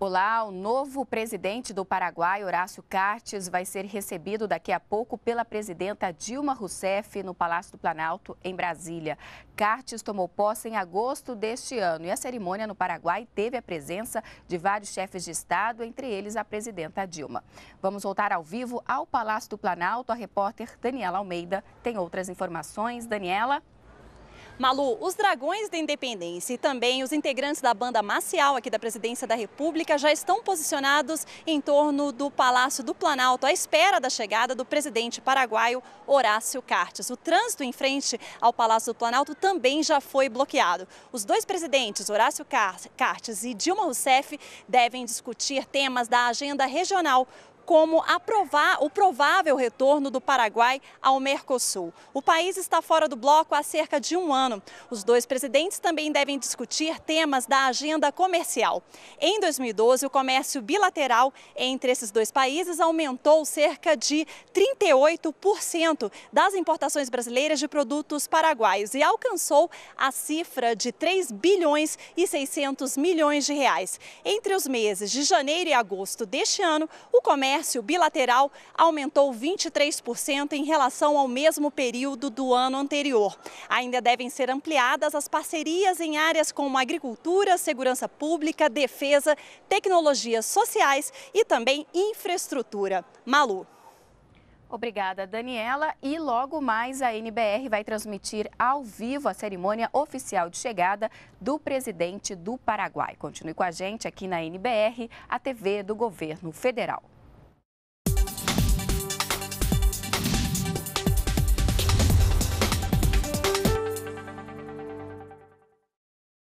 Olá, o novo presidente do Paraguai, Horácio Cartes, vai ser recebido daqui a pouco pela presidenta Dilma Rousseff no Palácio do Planalto, em Brasília. Cartes tomou posse em agosto deste ano e a cerimônia no Paraguai teve a presença de vários chefes de Estado, entre eles a presidenta Dilma. Vamos voltar ao vivo ao Palácio do Planalto. A repórter Daniela Almeida tem outras informações. Daniela? Malu, os Dragões da Independência e também os integrantes da banda marcial aqui da Presidência da República já estão posicionados em torno do Palácio do Planalto, à espera da chegada do presidente paraguaio Horácio Cartes. O trânsito em frente ao Palácio do Planalto também já foi bloqueado. Os dois presidentes, Horácio Cartes e Dilma Rousseff, devem discutir temas da agenda regional como aprovar o provável retorno do Paraguai ao Mercosul. O país está fora do bloco há cerca de um ano. Os dois presidentes também devem discutir temas da agenda comercial. Em 2012, o comércio bilateral entre esses dois países aumentou cerca de 38% das importações brasileiras de produtos paraguaios e alcançou a cifra de 3 bilhões e 600 milhões de reais. Entre os meses de janeiro e agosto deste ano, o comércio comércio bilateral aumentou 23% em relação ao mesmo período do ano anterior. Ainda devem ser ampliadas as parcerias em áreas como agricultura, segurança pública, defesa, tecnologias sociais e também infraestrutura. Malu. Obrigada, Daniela. E logo mais a NBR vai transmitir ao vivo a cerimônia oficial de chegada do presidente do Paraguai. Continue com a gente aqui na NBR, a TV do Governo Federal.